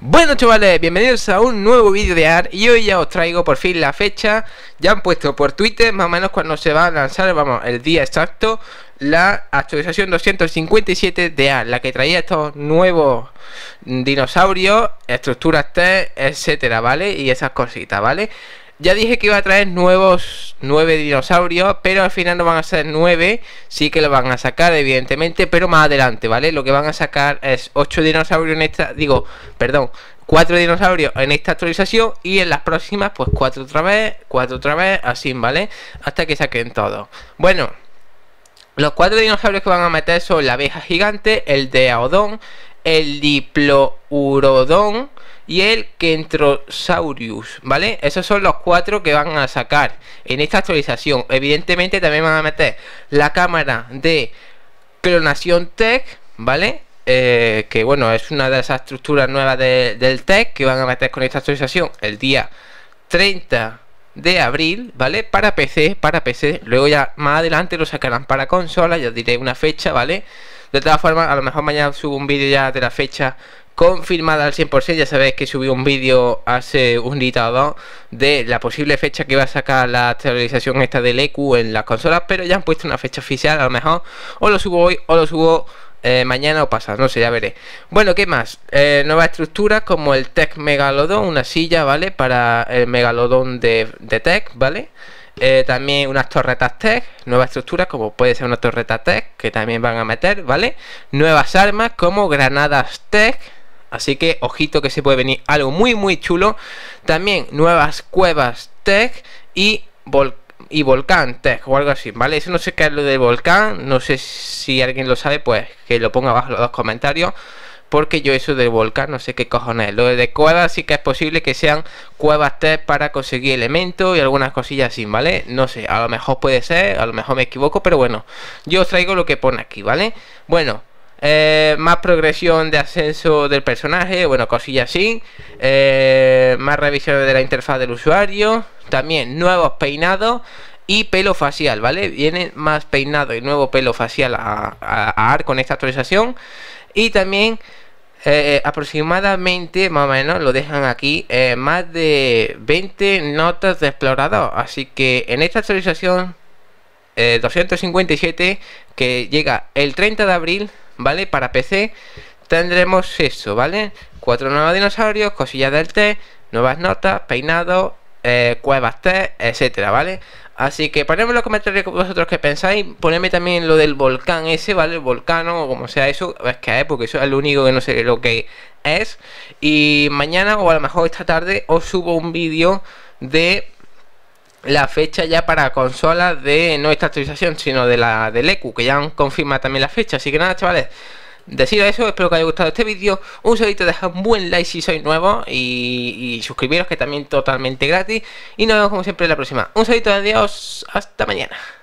Bueno chavales, bienvenidos a un nuevo vídeo de AR e y hoy ya os traigo por fin la fecha Ya han puesto por Twitter más o menos cuando se va a lanzar, vamos, el día exacto La actualización 257 de AR, e, la que traía estos nuevos dinosaurios, estructuras T etcétera, ¿vale? Y esas cositas, ¿vale? Ya dije que iba a traer nuevos nueve dinosaurios, pero al final no van a ser nueve. sí que lo van a sacar evidentemente, pero más adelante, ¿vale? Lo que van a sacar es 8 dinosaurios en esta, digo, perdón, cuatro dinosaurios en esta actualización y en las próximas pues cuatro otra vez, cuatro otra vez, así, ¿vale? Hasta que saquen todo. Bueno, los cuatro dinosaurios que van a meter son la abeja gigante, el de Aodón, el Diplourodon y el Kentrosaurus, ¿vale? Esos son los cuatro que van a sacar en esta actualización. Evidentemente también van a meter la cámara de clonación tech, ¿vale? Eh, que bueno, es una de esas estructuras nuevas del tech que van a meter con esta actualización el día 30 de abril, ¿vale? Para PC, para PC. Luego ya más adelante lo sacarán para consola, ya diré una fecha, ¿vale? vale de todas formas, a lo mejor mañana subo un vídeo ya de la fecha confirmada al 100%. Ya sabéis que subí un vídeo hace un día o dos de la posible fecha que va a sacar la actualización esta del EQ en las consolas, pero ya han puesto una fecha oficial. A lo mejor o lo subo hoy o lo subo eh, mañana o pasado, no sé, ya veré. Bueno, ¿qué más? Eh, Nueva estructura como el Tech Megalodon, una silla, ¿vale? Para el Megalodon de, Tech, ¿vale? vale eh, también unas torretas tech, nuevas estructuras como puede ser una torreta tech, que también van a meter, ¿vale? Nuevas armas como granadas tech, así que ojito que se puede venir algo muy muy chulo. También nuevas cuevas tech y, y volcán tech o algo así, ¿vale? Eso no sé qué es lo de volcán, no sé si alguien lo sabe, pues que lo ponga abajo en los comentarios porque yo eso del volcán no sé qué cojones. Lo de cuevas sí que es posible que sean cuevas test para conseguir elementos y algunas cosillas así, ¿vale? No sé, a lo mejor puede ser, a lo mejor me equivoco, pero bueno, yo os traigo lo que pone aquí, ¿vale? Bueno, eh, más progresión de ascenso del personaje, bueno, cosillas así, eh, más revisiones de la interfaz del usuario, también nuevos peinados y pelo facial, ¿vale? Viene más peinado y nuevo pelo facial a, con esta actualización. Y también eh, eh, aproximadamente, más o menos, lo dejan aquí, eh, más de 20 notas de explorador. Así que en esta actualización 257, que llega el 30 de abril, ¿vale? Para PC, tendremos eso, ¿vale? Cuatro nuevos dinosaurios, cosillas del té, nuevas notas, peinado, cuevas test, etcétera, ¿vale? Así que ponedme los comentarios vosotros qué pensáis. Ponedme también lo del volcán ese, ¿vale? El volcano o como sea eso. Es que es porque eso es lo único que no sé lo que es. Y mañana o a lo mejor esta tarde os subo un vídeo de la fecha ya para consolas de no esta actualización, sino de la del EQ, que ya han confirmado también la fecha. Así que nada, chavales. Decido eso, espero que os haya gustado este vídeo. Un saludito, dejad un buen like si sois nuevo y, suscribiros que también totalmente gratis. Y nos vemos como siempre en la próxima. Un saludito, adiós, hasta mañana.